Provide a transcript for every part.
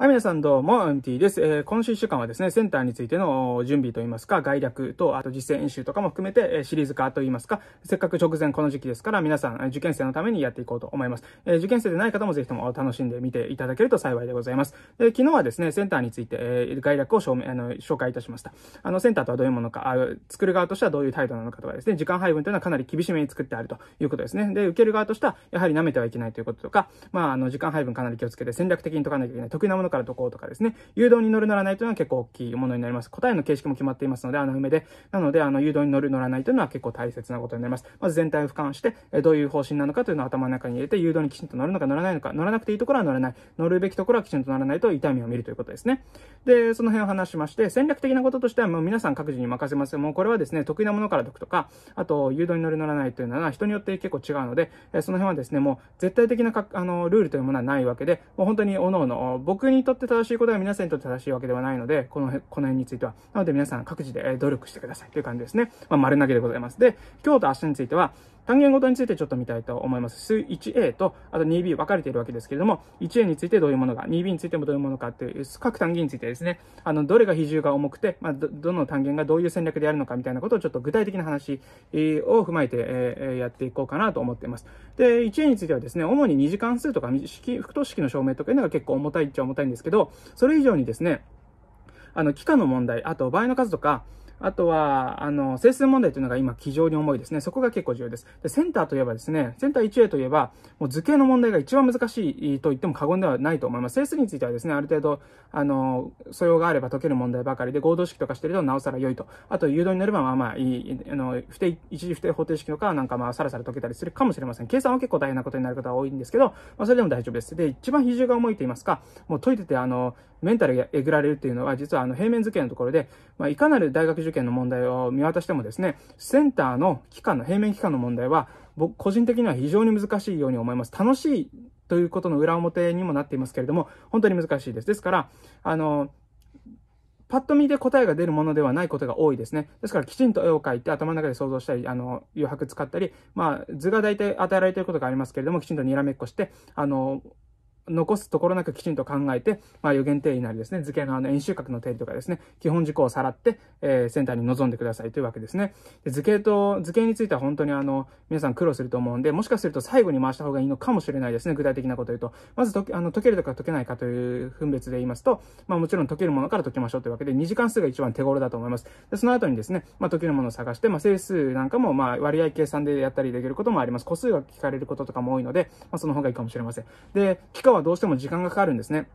はい、皆さんどうも、MT です。えー、今週1週間はですね、センターについての準備といいますか、概略と、あと実践演習とかも含めて、シリーズ化といいますか、せっかく直前この時期ですから、皆さん、受験生のためにやっていこうと思います。えー、受験生でない方もぜひとも楽しんでみていただけると幸いでございます。えー、昨日はですね、センターについて、えー、概略を証明、あの、紹介いたしました。あの、センターとはどういうものか、あ作る側としてはどういう態度なのかとかですね、時間配分というのはかなり厳しめに作ってあるということですね。で、受ける側としては、やはり舐めてはいけないということとか、まあ、あの、時間配分かなり気をつけて戦略的に解かなきゃいけない。得意なものからどことかですね、誘導に乗る乗らないというのは結構大きいものになります。答えの形式も決まっていますので、穴埋めで。なので、あの、誘導に乗る乗らないというのは結構大切なことになります。まず全体を俯瞰して、えどういう方針なのかというのを頭の中に入れて、誘導にきちんと乗るのか乗らないのか、乗らなくていいところは乗らない。乗るべきところはきちんと乗らないと痛みを見るということですね。で、その辺を話しまして、戦略的なこととしては、もう皆さん各自に任せます。もうこれはですね、得意なものから解くとか、あと、誘導に乗る乗らないというのは人によって結構違うので、その辺はですね、もう絶対的なかあのルールというものはないわけで、もう本当に各々、僕ににとって正しいことは皆さんにとって正しいわけではないので、この辺、この辺については。なので皆さん各自で努力してくださいという感じですね。まあ、丸投げでございます。で、今日と明日については、単元ごとについてちょっと見たいと思います。1A と、あと 2B 分かれているわけですけれども、1A についてどういうものが、2B についてもどういうものかっていう、各単元についてですね、あの、どれが比重が重くて、まあ、ど、の単元がどういう戦略でやるのかみたいなことをちょっと具体的な話を踏まえて、えやっていこうかなと思っています。で、1A についてはですね、主に二次関数とか、式、複等式の証明とかいうのが結構重たいっちゃ重たいんですけど、それ以上にですね、あの、期間の問題、あと倍の数とか、あとは、あの、整数問題というのが今、非常に重いですね。そこが結構重要です。で、センターといえばですね、センター 1A といえば、もう図形の問題が一番難しいと言っても過言ではないと思います。整数についてはですね、ある程度、あの、素養があれば解ける問題ばかりで、合同式とかしてるとなおさら良いと。あと、誘導になれば、まあまあ、いい、あの、不定、一時不定方程式とか、なんかまあ、さらさら解けたりするかもしれません。計算は結構大変なことになる方は多いんですけど、まあ、それでも大丈夫です。で、一番比重が重いと言いますか、もう解いてて、あの、メンタルがえぐられるっていうのは、実はあの平面図形のところで、まあ、いかなる大学受験の問題を見渡してもですね、センターの期間の、平面期間の問題は、僕、個人的には非常に難しいように思います。楽しいということの裏表にもなっていますけれども、本当に難しいです。ですから、あの、パッと見で答えが出るものではないことが多いですね。ですからきちんと絵を描いて頭の中で想像したり、あの、余白使ったり、まあ、図が大体与えられていることがありますけれども、きちんとにらめっこして、あの、残すところなくきちんと考えて、まあ、予言定理なりですね、図形のあの演習角の定理とかですね、基本事項をさらって、えー、センターに臨んでくださいというわけですね。で図形と、図形については本当にあの、皆さん苦労すると思うんで、もしかすると最後に回した方がいいのかもしれないですね、具体的なこと言うと。まずあの、解けるとか解けないかという分別で言いますと、まあ、もちろん解けるものから解きましょうというわけで、2次関数が一番手頃だと思います。で、その後にですね、まあ、解けるものを探して、まあ、整数なんかも、まあ、割合計算でやったりできることもあります。個数が聞かれることとかも多いので、まあ、その方がいいかもしれません。で、はどうしても時間がかかるんですね。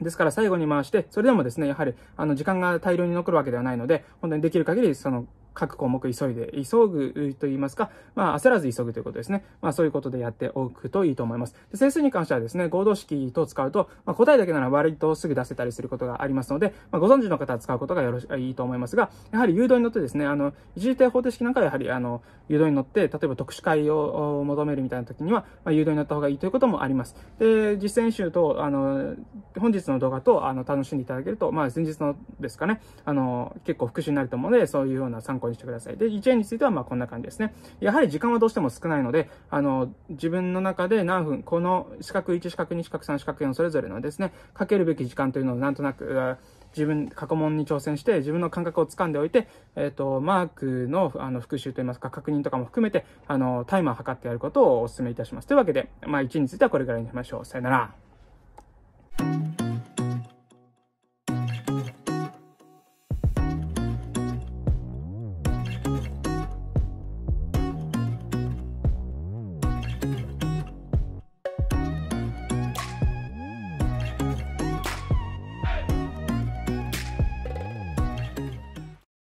ですから最後に回して、それでもですね、やはり、あの、時間が大量に残るわけではないので、本当にできる限り、その、各項目急いで、急ぐと言いますか、まあ、焦らず急ぐということですね。まあ、そういうことでやっておくといいと思います。で整数に関してはですね、合同式と使うと、まあ、答えだけなら割とすぐ出せたりすることがありますので、まあ、ご存知の方は使うことがよろしいいと思いますが、やはり誘導に乗ってですね、あの、一時定方程式なんかはやはり、あの、誘導に乗って、例えば特殊解を求めるみたいな時には、まあ、誘導に乗った方がいいということもあります。で、実践習と、あの、本日の動画と、あの、楽しんでいただけると、まあ、先日のですかね、あの、結構復習になると思うので、そういうような参考考慮してください。で、1円についてはまあこんな感じですね。やはり時間はどうしても少ないので、あの、自分の中で何分、この四角1、四角2、四角3、四角4それぞれのですね、かけるべき時間というのをなんとなく、自分、過去問に挑戦して、自分の感覚を掴んでおいて、えっ、ー、と、マークの、あの、復習といいますか、確認とかも含めて、あの、タイマーを測ってやることをお勧めいたします。というわけで、まあ、1についてはこれぐらいにしましょう。さよなら。